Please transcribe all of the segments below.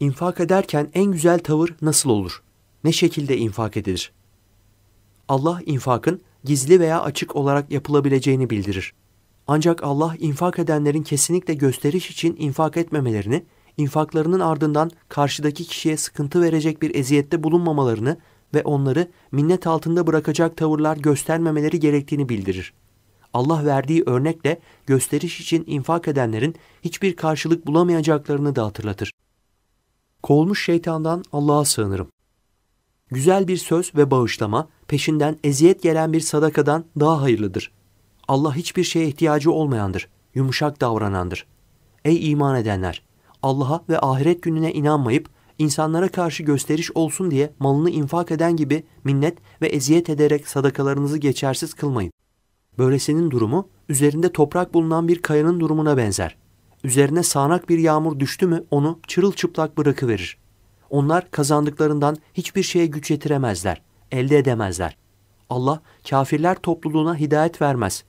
İnfak ederken en güzel tavır nasıl olur? Ne şekilde infak edilir? Allah infakın gizli veya açık olarak yapılabileceğini bildirir. Ancak Allah infak edenlerin kesinlikle gösteriş için infak etmemelerini, infaklarının ardından karşıdaki kişiye sıkıntı verecek bir eziyette bulunmamalarını ve onları minnet altında bırakacak tavırlar göstermemeleri gerektiğini bildirir. Allah verdiği örnekle gösteriş için infak edenlerin hiçbir karşılık bulamayacaklarını da hatırlatır. Kovulmuş şeytandan Allah'a sığınırım. Güzel bir söz ve bağışlama peşinden eziyet gelen bir sadakadan daha hayırlıdır. Allah hiçbir şeye ihtiyacı olmayandır, yumuşak davranandır. Ey iman edenler! Allah'a ve ahiret gününe inanmayıp insanlara karşı gösteriş olsun diye malını infak eden gibi minnet ve eziyet ederek sadakalarınızı geçersiz kılmayın. Böylesinin durumu üzerinde toprak bulunan bir kayanın durumuna benzer.'' Üzerine sağanak bir yağmur düştü mü onu çırılçıplak bırakıverir. Onlar kazandıklarından hiçbir şeye güç yetiremezler, elde edemezler. Allah kafirler topluluğuna hidayet vermez.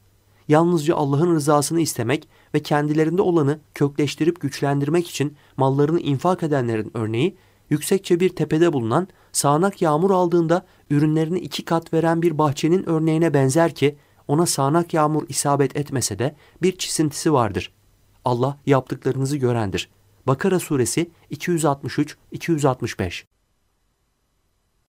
Yalnızca Allah'ın rızasını istemek ve kendilerinde olanı kökleştirip güçlendirmek için mallarını infak edenlerin örneği yüksekçe bir tepede bulunan sağanak yağmur aldığında ürünlerini iki kat veren bir bahçenin örneğine benzer ki ona sağanak yağmur isabet etmese de bir çisintisi vardır. Allah yaptıklarınızı görendir. Bakara suresi 263-265